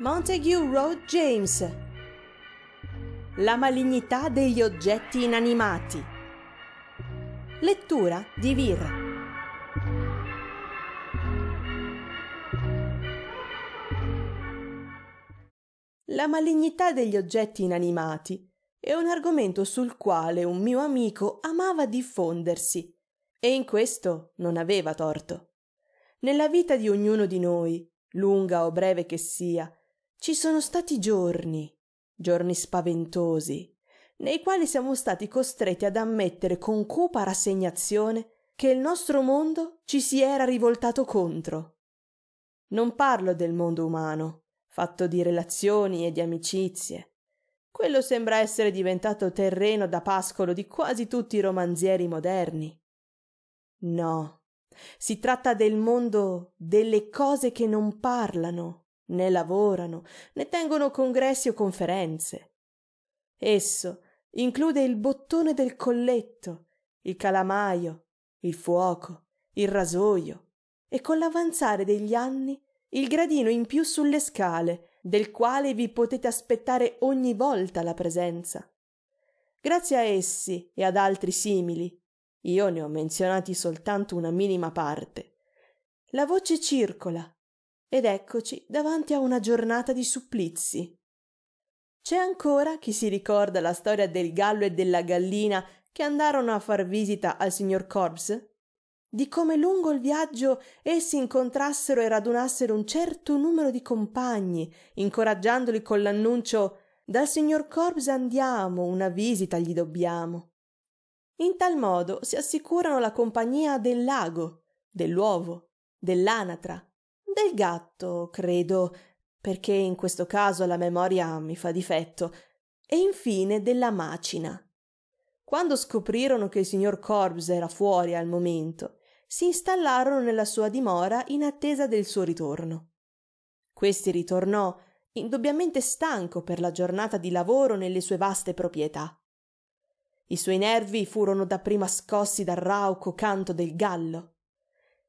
Montague Road James La malignità degli oggetti inanimati Lettura di Vir La malignità degli oggetti inanimati è un argomento sul quale un mio amico amava diffondersi e in questo non aveva torto. Nella vita di ognuno di noi, lunga o breve che sia, ci sono stati giorni, giorni spaventosi, nei quali siamo stati costretti ad ammettere con cupa rassegnazione che il nostro mondo ci si era rivoltato contro. Non parlo del mondo umano, fatto di relazioni e di amicizie. Quello sembra essere diventato terreno da pascolo di quasi tutti i romanzieri moderni. No, si tratta del mondo delle cose che non parlano, né lavorano, né tengono congressi o conferenze. Esso include il bottone del colletto, il calamaio, il fuoco, il rasoio e con l'avanzare degli anni il gradino in più sulle scale, del quale vi potete aspettare ogni volta la presenza. Grazie a essi e ad altri simili, io ne ho menzionati soltanto una minima parte, la voce circola ed eccoci davanti a una giornata di supplizi. C'è ancora chi si ricorda la storia del gallo e della gallina che andarono a far visita al signor Corbs? Di come lungo il viaggio essi incontrassero e radunassero un certo numero di compagni, incoraggiandoli con l'annuncio dal signor Corbs andiamo, una visita gli dobbiamo. In tal modo si assicurano la compagnia del lago, dell'uovo, dell'anatra, del gatto credo perché in questo caso la memoria mi fa difetto e infine della macina quando scoprirono che il signor Corbs era fuori al momento si installarono nella sua dimora in attesa del suo ritorno questi ritornò indubbiamente stanco per la giornata di lavoro nelle sue vaste proprietà i suoi nervi furono dapprima scossi dal rauco canto del gallo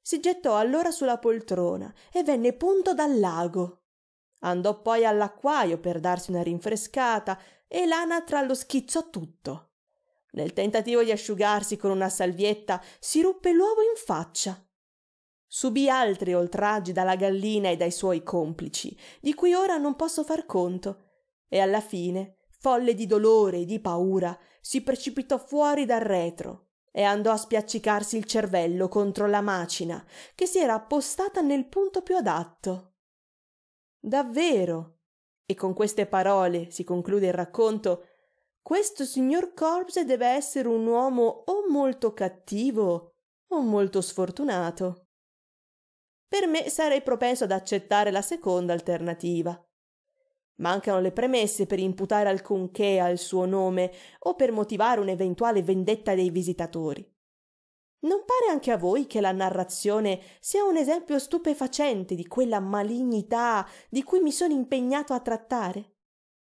si gettò allora sulla poltrona e venne punto dal lago. Andò poi all'acquaio per darsi una rinfrescata e l'anatra lo schizzò tutto. Nel tentativo di asciugarsi con una salvietta si ruppe l'uovo in faccia. Subì altri oltraggi dalla gallina e dai suoi complici, di cui ora non posso far conto, e alla fine, folle di dolore e di paura, si precipitò fuori dal retro, e andò a spiaccicarsi il cervello contro la macina che si era appostata nel punto più adatto. Davvero, e con queste parole si conclude il racconto, questo signor Corbse deve essere un uomo o molto cattivo o molto sfortunato. Per me sarei propenso ad accettare la seconda alternativa, Mancano le premesse per imputare alcunché al suo nome o per motivare un'eventuale vendetta dei visitatori. Non pare anche a voi che la narrazione sia un esempio stupefacente di quella malignità di cui mi sono impegnato a trattare?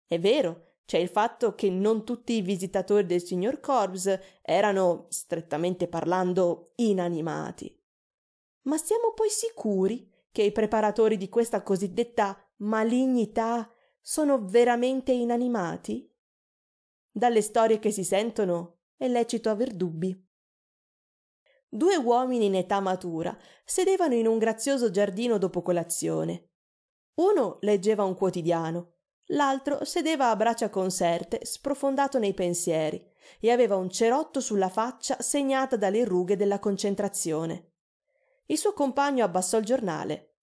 È vero, c'è il fatto che non tutti i visitatori del signor Corbs erano, strettamente parlando, inanimati. Ma siamo poi sicuri che i preparatori di questa cosiddetta malignità sono veramente inanimati? Dalle storie che si sentono è lecito aver dubbi. Due uomini in età matura sedevano in un grazioso giardino dopo colazione. Uno leggeva un quotidiano, l'altro sedeva a braccia conserte, sprofondato nei pensieri, e aveva un cerotto sulla faccia segnata dalle rughe della concentrazione. Il suo compagno abbassò il giornale.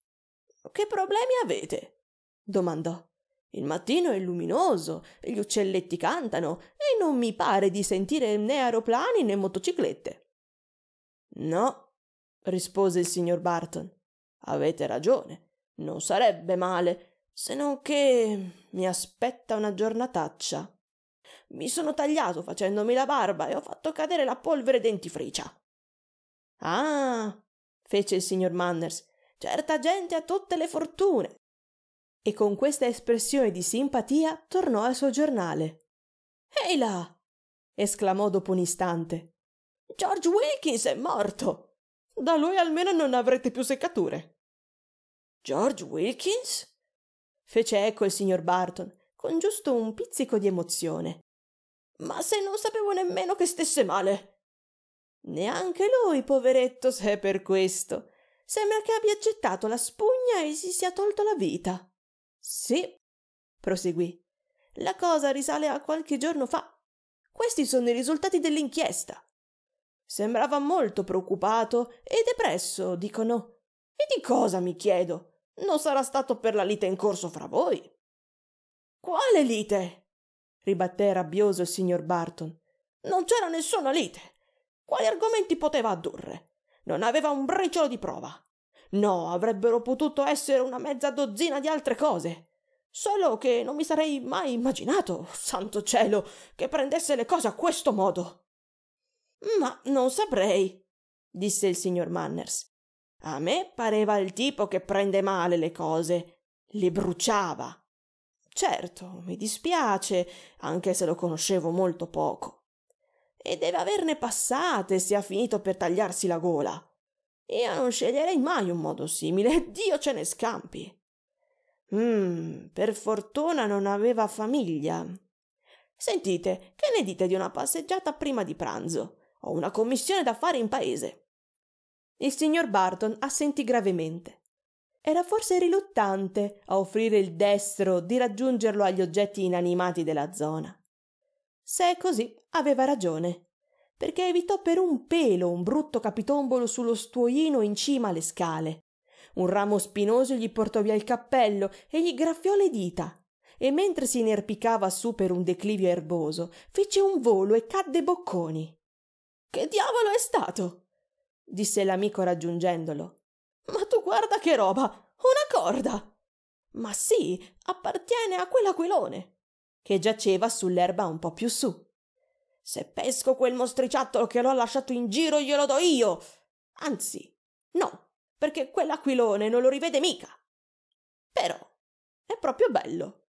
Che problemi avete? domandò. Il mattino è luminoso, gli uccelletti cantano e non mi pare di sentire né aeroplani né motociclette. No, rispose il signor Barton. Avete ragione. Non sarebbe male, se non che mi aspetta una giornataccia. Mi sono tagliato facendomi la barba e ho fatto cadere la polvere dentifricia. Ah, fece il signor Manners, certa gente ha tutte le fortune e con questa espressione di simpatia tornò al suo giornale. Ehi là! esclamò dopo un istante. George Wilkins è morto! Da lui almeno non avrete più seccature. George Wilkins? fece ecco il signor Barton, con giusto un pizzico di emozione. Ma se non sapevo nemmeno che stesse male. Neanche lui, poveretto, se è per questo. Sembra che abbia gettato la spugna e si sia tolto la vita. Sì, proseguì. La cosa risale a qualche giorno fa. Questi sono i risultati dell'inchiesta. Sembrava molto preoccupato e depresso, dicono. E di cosa mi chiedo? Non sarà stato per la lite in corso fra voi? Quale lite? ribatté rabbioso il signor Barton. Non c'era nessuna lite. Quali argomenti poteva addurre? Non aveva un briciolo di prova. No, avrebbero potuto essere una mezza dozzina di altre cose. Solo che non mi sarei mai immaginato, santo cielo, che prendesse le cose a questo modo. Ma non saprei, disse il signor Manners. A me pareva il tipo che prende male le cose, le bruciava. Certo, mi dispiace, anche se lo conoscevo molto poco. E deve averne passate se ha finito per tagliarsi la gola. Io non sceglierei mai un modo simile, Dio ce ne scampi. Mm, per fortuna non aveva famiglia. Sentite, che ne dite di una passeggiata prima di pranzo? Ho una commissione da fare in paese. Il signor Barton assentì gravemente. Era forse riluttante a offrire il destro di raggiungerlo agli oggetti inanimati della zona. Se è così, aveva ragione perché evitò per un pelo un brutto capitombolo sullo stuoino in cima alle scale. Un ramo spinoso gli portò via il cappello e gli graffiò le dita. E mentre si inerpicava su per un declivio erboso, fece un volo e cadde bocconi. Che diavolo è stato? disse l'amico raggiungendolo. Ma tu guarda che roba! Una corda! Ma sì, appartiene a quell'aquilone, che giaceva sull'erba un po' più su. Se pesco quel mostriciattolo che l'ho lasciato in giro, glielo do io. Anzi, no, perché quell'aquilone non lo rivede mica. Però è proprio bello.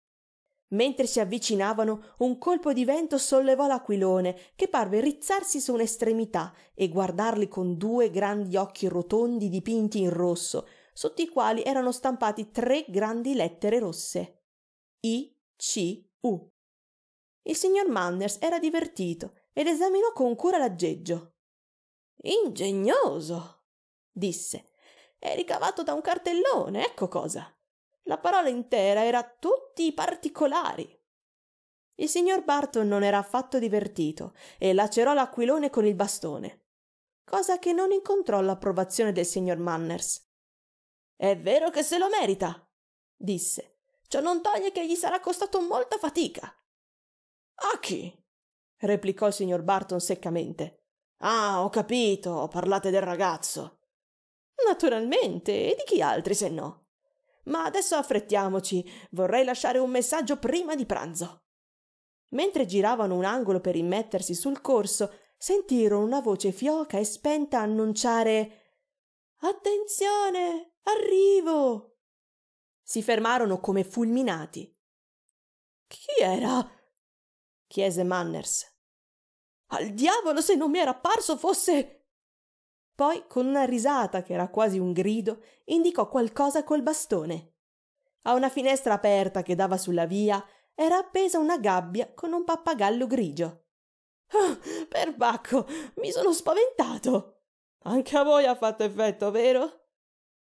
Mentre si avvicinavano, un colpo di vento sollevò l'aquilone, che parve rizzarsi su un'estremità e guardarli con due grandi occhi rotondi dipinti in rosso, sotto i quali erano stampati tre grandi lettere rosse. I C U. Il signor Manners era divertito ed esaminò con cura l'aggeggio. Ingegnoso, disse. È ricavato da un cartellone, ecco cosa. La parola intera era tutti i particolari. Il signor Barton non era affatto divertito e lacerò l'aquilone con il bastone, cosa che non incontrò l'approvazione del signor Manners. È vero che se lo merita, disse. Ciò non toglie che gli sarà costato molta fatica a chi replicò il signor barton seccamente ah ho capito parlate del ragazzo naturalmente e di chi altri se no ma adesso affrettiamoci vorrei lasciare un messaggio prima di pranzo mentre giravano un angolo per immettersi sul corso sentirono una voce fioca e spenta annunciare Attenzione! Arrivo! Si fermarono come fulminati. Chi era? chiese Manners. Al diavolo se non mi era apparso fosse. Poi, con una risata che era quasi un grido, indicò qualcosa col bastone. A una finestra aperta che dava sulla via era appesa una gabbia con un pappagallo grigio. Oh, perbacco, mi sono spaventato. Anche a voi ha fatto effetto, vero?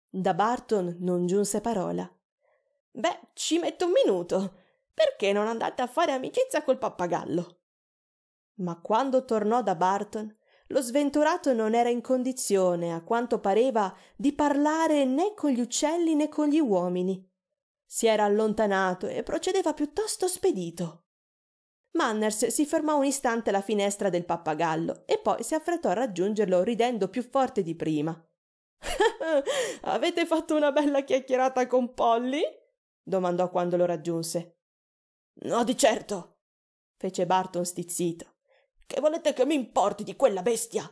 Da Barton non giunse parola. Beh, ci metto un minuto perché non andate a fare amicizia col pappagallo? Ma quando tornò da Barton, lo sventurato non era in condizione, a quanto pareva, di parlare né con gli uccelli né con gli uomini. Si era allontanato e procedeva piuttosto spedito. Manners si fermò un istante alla finestra del pappagallo e poi si affrettò a raggiungerlo ridendo più forte di prima. Avete fatto una bella chiacchierata con Polly? domandò quando lo raggiunse. No, di certo, fece Barton stizzito. Che volete che mi importi di quella bestia?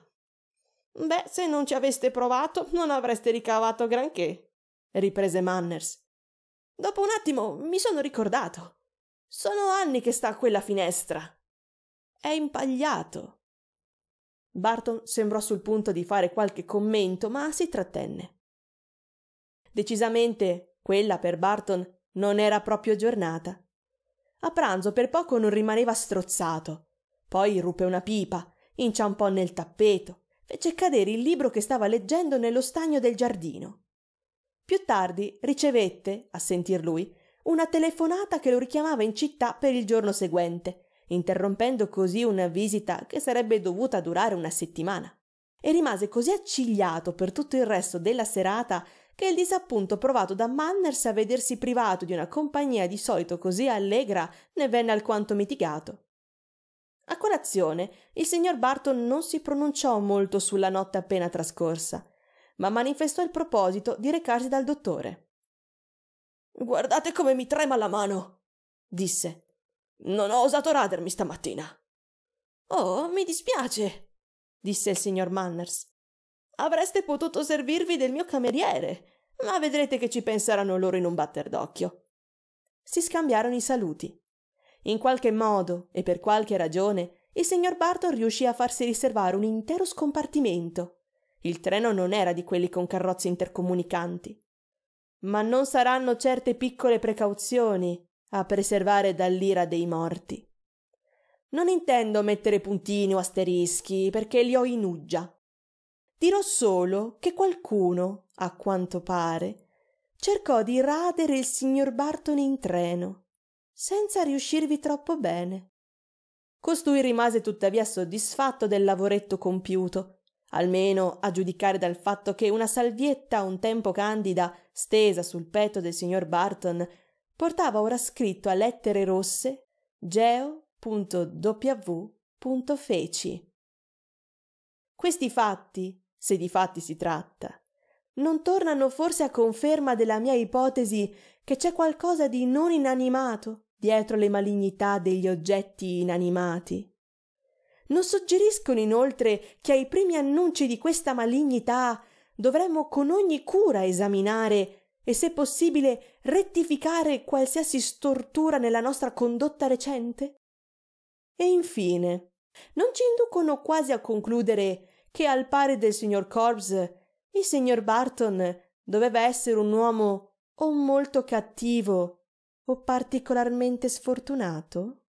Beh, se non ci aveste provato, non avreste ricavato granché, riprese Manners. Dopo un attimo mi sono ricordato. Sono anni che sta a quella finestra. È impagliato. Barton sembrò sul punto di fare qualche commento, ma si trattenne. Decisamente quella per Barton non era proprio giornata. A pranzo per poco non rimaneva strozzato. Poi ruppe una pipa, inciampò nel tappeto, fece cadere il libro che stava leggendo nello stagno del giardino. Più tardi ricevette, a sentir lui, una telefonata che lo richiamava in città per il giorno seguente, interrompendo così una visita che sarebbe dovuta durare una settimana. E rimase così accigliato per tutto il resto della serata che il disappunto provato da Manners a vedersi privato di una compagnia di solito così allegra ne venne alquanto mitigato. A colazione il signor Barton non si pronunciò molto sulla notte appena trascorsa, ma manifestò il proposito di recarsi dal dottore. Guardate come mi trema la mano, disse. Non ho osato radermi stamattina. Oh, mi dispiace, disse il signor Manners. Avreste potuto servirvi del mio cameriere, ma vedrete che ci penseranno loro in un batter d'occhio. Si scambiarono i saluti. In qualche modo e per qualche ragione il signor Barton riuscì a farsi riservare un intero scompartimento. Il treno non era di quelli con carrozze intercomunicanti. Ma non saranno certe piccole precauzioni a preservare dall'ira dei morti. Non intendo mettere puntini o asterischi, perché li ho in uggia dirò solo che qualcuno, a quanto pare, cercò di radere il signor Barton in treno, senza riuscirvi troppo bene. Costui rimase tuttavia soddisfatto del lavoretto compiuto, almeno a giudicare dal fatto che una salvietta un tempo candida stesa sul petto del signor Barton portava ora scritto a lettere rosse geo.w.feci. Questi fatti, se di fatti si tratta. Non tornano forse a conferma della mia ipotesi che c'è qualcosa di non inanimato dietro le malignità degli oggetti inanimati. Non suggeriscono inoltre che ai primi annunci di questa malignità dovremmo con ogni cura esaminare e se possibile rettificare qualsiasi stortura nella nostra condotta recente? E infine, non ci inducono quasi a concludere che al pari del signor Corbs il signor Barton doveva essere un uomo o molto cattivo o particolarmente sfortunato?